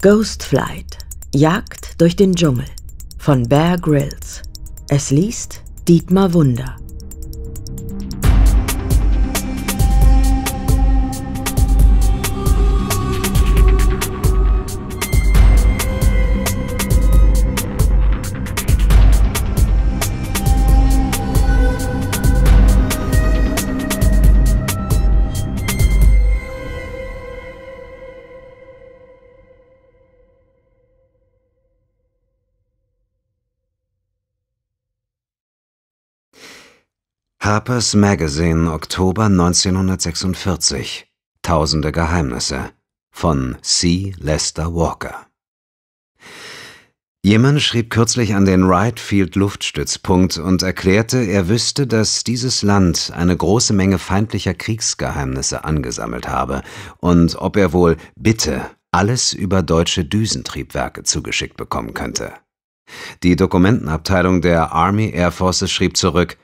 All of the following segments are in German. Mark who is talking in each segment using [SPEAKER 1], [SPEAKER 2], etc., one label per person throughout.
[SPEAKER 1] Ghost Flight Jagd durch den Dschungel von Bear Grylls. Es liest Dietmar Wunder. Harper's Magazine, Oktober 1946. Tausende Geheimnisse von C. Lester Walker. Jemand schrieb kürzlich an den Wright Field Luftstützpunkt und erklärte, er wüsste, dass dieses Land eine große Menge feindlicher Kriegsgeheimnisse angesammelt habe und ob er wohl bitte alles über deutsche Düsentriebwerke zugeschickt bekommen könnte. Die Dokumentenabteilung der Army Air Forces schrieb zurück,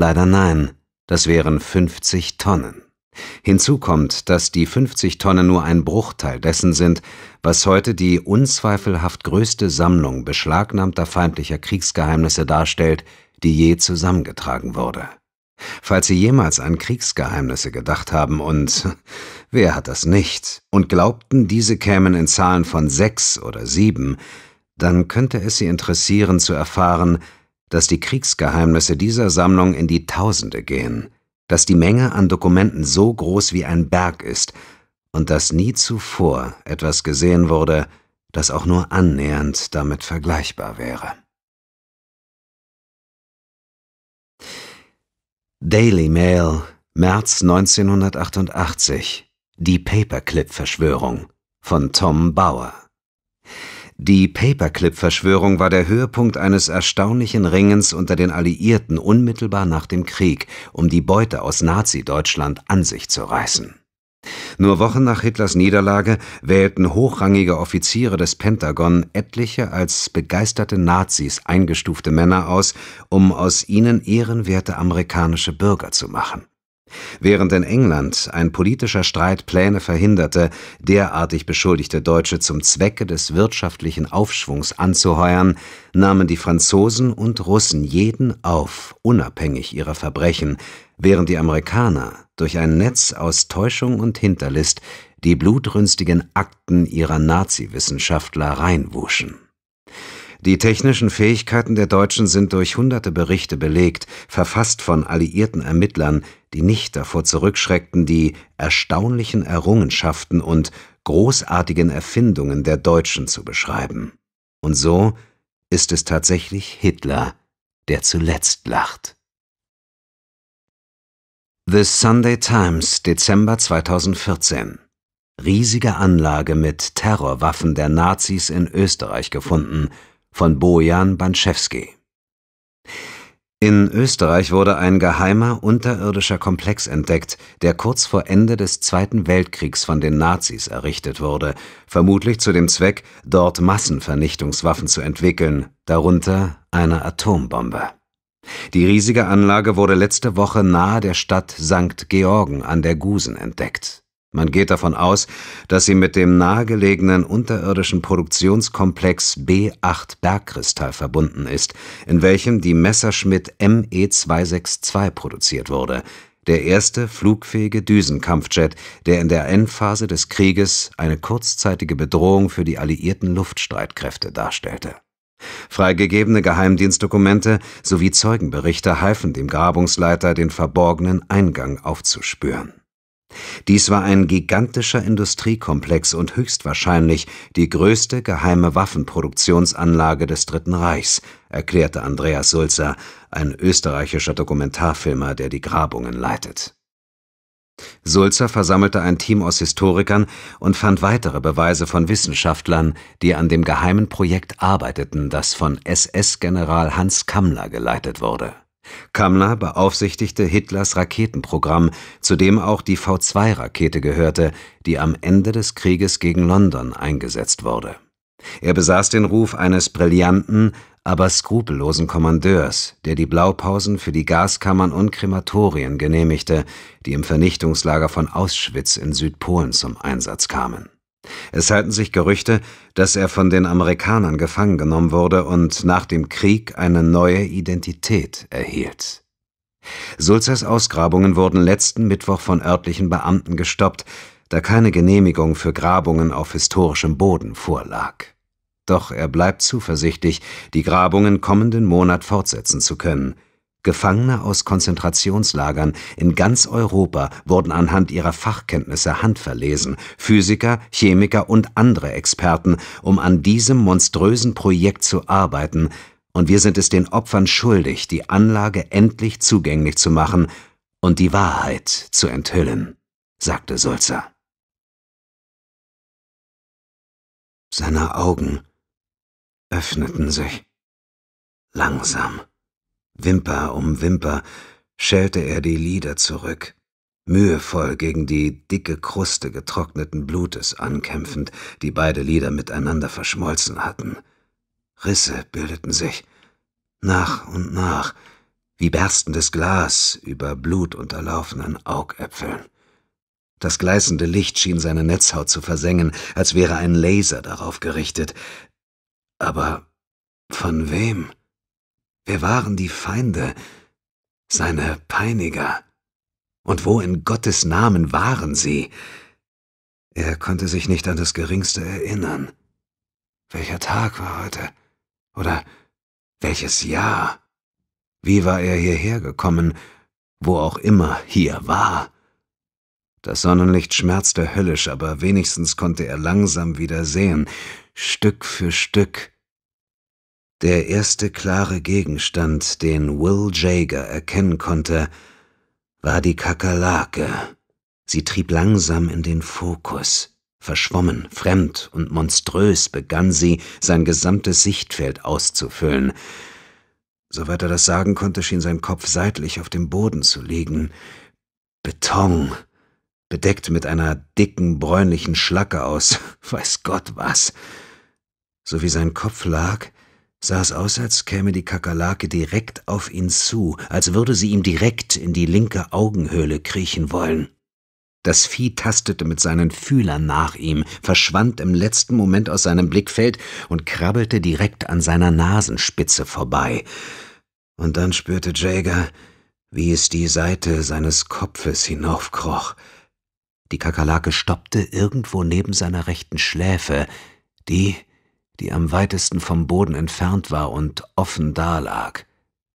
[SPEAKER 1] Leider nein, das wären 50 Tonnen. Hinzu kommt, dass die 50 Tonnen nur ein Bruchteil dessen sind, was heute die unzweifelhaft größte Sammlung beschlagnahmter feindlicher Kriegsgeheimnisse darstellt, die je zusammengetragen wurde. Falls Sie jemals an Kriegsgeheimnisse gedacht haben und wer hat das nicht und glaubten, diese kämen in Zahlen von sechs oder sieben, dann könnte es Sie interessieren zu erfahren, dass die Kriegsgeheimnisse dieser Sammlung in die Tausende gehen, dass die Menge an Dokumenten so groß wie ein Berg ist und dass nie zuvor etwas gesehen wurde, das auch nur annähernd damit vergleichbar wäre. Daily Mail, März 1988 Die Paperclip-Verschwörung von Tom Bauer die Paperclip-Verschwörung war der Höhepunkt eines erstaunlichen Ringens unter den Alliierten unmittelbar nach dem Krieg, um die Beute aus Nazi-Deutschland an sich zu reißen. Nur Wochen nach Hitlers Niederlage wählten hochrangige Offiziere des Pentagon etliche als begeisterte Nazis eingestufte Männer aus, um aus ihnen ehrenwerte amerikanische Bürger zu machen. Während in England ein politischer Streit Pläne verhinderte, derartig beschuldigte Deutsche zum Zwecke des wirtschaftlichen Aufschwungs anzuheuern, nahmen die Franzosen und Russen jeden auf, unabhängig ihrer Verbrechen, während die Amerikaner durch ein Netz aus Täuschung und Hinterlist die blutrünstigen Akten ihrer Naziwissenschaftler reinwuschen die technischen Fähigkeiten der Deutschen sind durch hunderte Berichte belegt, verfasst von alliierten Ermittlern, die nicht davor zurückschreckten, die erstaunlichen Errungenschaften und großartigen Erfindungen der Deutschen zu beschreiben. Und so ist es tatsächlich Hitler, der zuletzt lacht. The Sunday Times, Dezember 2014 Riesige Anlage mit Terrorwaffen der Nazis in Österreich gefunden – von Bojan Banczewski. In Österreich wurde ein geheimer unterirdischer Komplex entdeckt, der kurz vor Ende des Zweiten Weltkriegs von den Nazis errichtet wurde, vermutlich zu dem Zweck, dort Massenvernichtungswaffen zu entwickeln, darunter eine Atombombe. Die riesige Anlage wurde letzte Woche nahe der Stadt St. Georgen an der Gusen entdeckt. Man geht davon aus, dass sie mit dem nahegelegenen unterirdischen Produktionskomplex B8 Bergkristall verbunden ist, in welchem die Messerschmitt ME-262 produziert wurde, der erste flugfähige Düsenkampfjet, der in der Endphase des Krieges eine kurzzeitige Bedrohung für die alliierten Luftstreitkräfte darstellte. Freigegebene Geheimdienstdokumente sowie Zeugenberichte halfen dem Grabungsleiter, den verborgenen Eingang aufzuspüren dies war ein gigantischer Industriekomplex und höchstwahrscheinlich die größte geheime Waffenproduktionsanlage des Dritten Reichs, erklärte Andreas Sulzer, ein österreichischer Dokumentarfilmer, der die Grabungen leitet. Sulzer versammelte ein Team aus Historikern und fand weitere Beweise von Wissenschaftlern, die an dem geheimen Projekt arbeiteten, das von SS-General Hans Kammler geleitet wurde Kammler beaufsichtigte Hitlers Raketenprogramm, zu dem auch die V2-Rakete gehörte, die am Ende des Krieges gegen London eingesetzt wurde. Er besaß den Ruf eines brillanten, aber skrupellosen Kommandeurs, der die Blaupausen für die Gaskammern und Krematorien genehmigte, die im Vernichtungslager von Auschwitz in Südpolen zum Einsatz kamen es halten sich Gerüchte, dass er von den Amerikanern gefangen genommen wurde und nach dem Krieg eine neue Identität erhielt. Sulzers Ausgrabungen wurden letzten Mittwoch von örtlichen Beamten gestoppt, da keine Genehmigung für Grabungen auf historischem Boden vorlag. Doch er bleibt zuversichtlich, die Grabungen kommenden Monat fortsetzen zu können – Gefangene aus Konzentrationslagern in ganz Europa wurden anhand ihrer Fachkenntnisse handverlesen, Physiker, Chemiker und andere Experten, um an diesem monströsen Projekt zu arbeiten, und wir sind es den Opfern schuldig, die Anlage endlich zugänglich zu machen und die Wahrheit zu enthüllen, sagte Sulzer. Seine Augen öffneten sich langsam. Wimper um Wimper schälte er die Lider zurück, mühevoll gegen die dicke Kruste getrockneten Blutes ankämpfend, die beide Lider miteinander verschmolzen hatten. Risse bildeten sich, nach und nach, wie berstendes Glas über blutunterlaufenen Augäpfeln. Das gleißende Licht schien seine Netzhaut zu versengen, als wäre ein Laser darauf gerichtet. Aber von wem? Wer waren die Feinde, seine Peiniger. Und wo in Gottes Namen waren sie? Er konnte sich nicht an das Geringste erinnern. Welcher Tag war heute? Oder welches Jahr? Wie war er hierher gekommen, wo auch immer hier war? Das Sonnenlicht schmerzte höllisch, aber wenigstens konnte er langsam wieder sehen, Stück für Stück, der erste klare Gegenstand, den Will Jager erkennen konnte, war die Kakerlake. Sie trieb langsam in den Fokus. Verschwommen, fremd und monströs begann sie, sein gesamtes Sichtfeld auszufüllen. Soweit er das sagen konnte, schien sein Kopf seitlich auf dem Boden zu liegen. Beton, bedeckt mit einer dicken, bräunlichen Schlacke aus, weiß Gott was. So wie sein Kopf lag, sah es aus, als käme die Kakerlake direkt auf ihn zu, als würde sie ihm direkt in die linke Augenhöhle kriechen wollen. Das Vieh tastete mit seinen Fühlern nach ihm, verschwand im letzten Moment aus seinem Blickfeld und krabbelte direkt an seiner Nasenspitze vorbei. Und dann spürte Jäger, wie es die Seite seines Kopfes hinaufkroch. Die Kakerlake stoppte irgendwo neben seiner rechten Schläfe, die die am weitesten vom Boden entfernt war und offen dalag.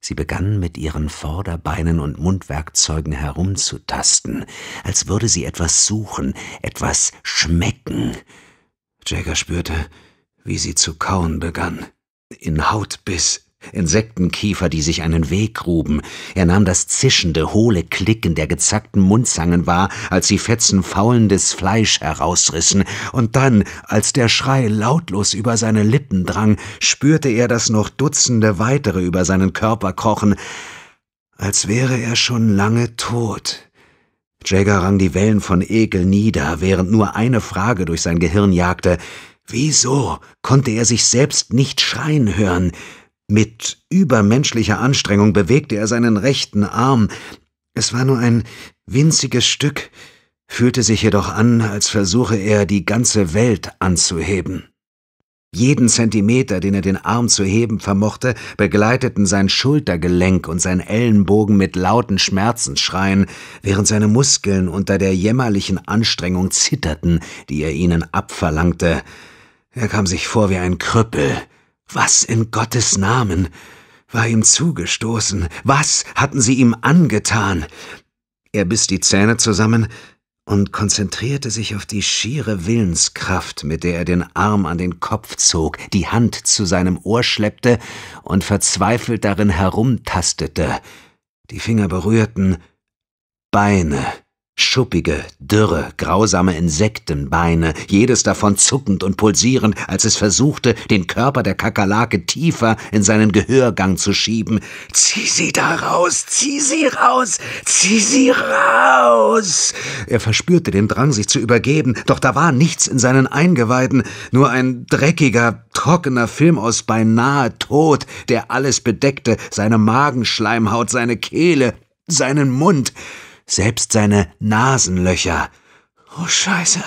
[SPEAKER 1] Sie begann mit ihren Vorderbeinen und Mundwerkzeugen herumzutasten, als würde sie etwas suchen, etwas schmecken. Jagger spürte, wie sie zu kauen begann. In Haut biss Insektenkiefer, die sich einen Weg gruben. Er nahm das zischende, hohle Klicken der gezackten Mundzangen wahr, als sie Fetzen faulendes Fleisch herausrissen, und dann, als der Schrei lautlos über seine Lippen drang, spürte er, dass noch Dutzende weitere über seinen Körper krochen, als wäre er schon lange tot. Jagger rang die Wellen von Ekel nieder, während nur eine Frage durch sein Gehirn jagte. Wieso konnte er sich selbst nicht schreien hören? Mit übermenschlicher Anstrengung bewegte er seinen rechten Arm. Es war nur ein winziges Stück, fühlte sich jedoch an, als versuche er, die ganze Welt anzuheben. Jeden Zentimeter, den er den Arm zu heben vermochte, begleiteten sein Schultergelenk und sein Ellenbogen mit lauten Schmerzensschreien, während seine Muskeln unter der jämmerlichen Anstrengung zitterten, die er ihnen abverlangte. Er kam sich vor wie ein Krüppel, was in Gottes Namen war ihm zugestoßen? Was hatten sie ihm angetan? Er biss die Zähne zusammen und konzentrierte sich auf die schiere Willenskraft, mit der er den Arm an den Kopf zog, die Hand zu seinem Ohr schleppte und verzweifelt darin herumtastete. Die Finger berührten Beine. Schuppige, dürre, grausame Insektenbeine, jedes davon zuckend und pulsierend, als es versuchte, den Körper der Kakerlake tiefer in seinen Gehörgang zu schieben. Zieh sie da raus, zieh sie raus, zieh sie raus! Er verspürte den Drang, sich zu übergeben, doch da war nichts in seinen Eingeweiden, nur ein dreckiger, trockener Film aus beinahe Tod, der alles bedeckte, seine Magenschleimhaut, seine Kehle, seinen Mund selbst seine Nasenlöcher. Oh Scheiße.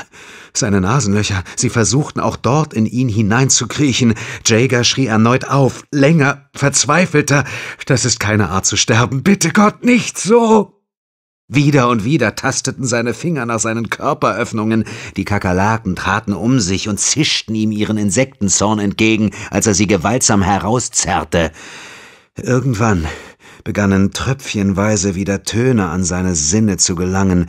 [SPEAKER 1] Seine Nasenlöcher, sie versuchten auch dort in ihn hineinzukriechen. Jager schrie erneut auf, länger, verzweifelter. Das ist keine Art zu sterben. Bitte Gott, nicht so. Wieder und wieder tasteten seine Finger nach seinen Körperöffnungen. Die Kakerlaken traten um sich und zischten ihm ihren Insektenzorn entgegen, als er sie gewaltsam herauszerrte. Irgendwann begannen tröpfchenweise wieder Töne an seine Sinne zu gelangen.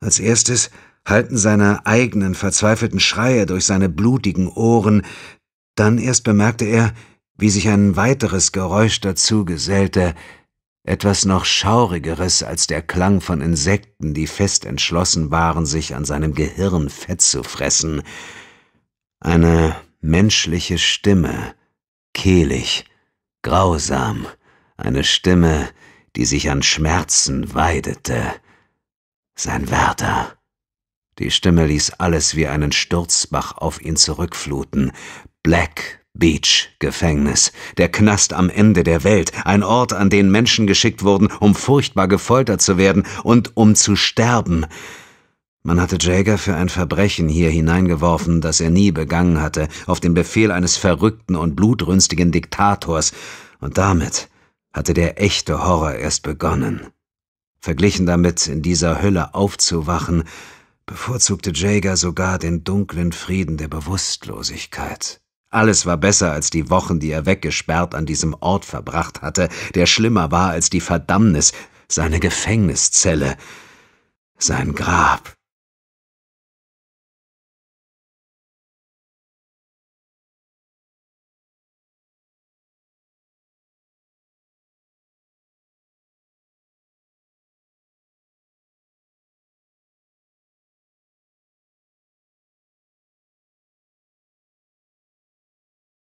[SPEAKER 1] Als erstes hallten seine eigenen verzweifelten Schreie durch seine blutigen Ohren, dann erst bemerkte er, wie sich ein weiteres Geräusch dazu gesellte, etwas noch schaurigeres als der Klang von Insekten, die fest entschlossen waren, sich an seinem Gehirn fett zu fressen. Eine menschliche Stimme, kehlig, grausam, eine Stimme, die sich an Schmerzen weidete. Sein Wärter. Die Stimme ließ alles wie einen Sturzbach auf ihn zurückfluten. Black Beach Gefängnis, der Knast am Ende der Welt, ein Ort, an den Menschen geschickt wurden, um furchtbar gefoltert zu werden und um zu sterben. Man hatte Jäger für ein Verbrechen hier hineingeworfen, das er nie begangen hatte, auf den Befehl eines verrückten und blutrünstigen Diktators, und damit hatte der echte Horror erst begonnen. Verglichen damit, in dieser Hülle aufzuwachen, bevorzugte Jager sogar den dunklen Frieden der Bewusstlosigkeit. Alles war besser als die Wochen, die er weggesperrt an diesem Ort verbracht hatte, der schlimmer war als die Verdammnis, seine Gefängniszelle, sein Grab.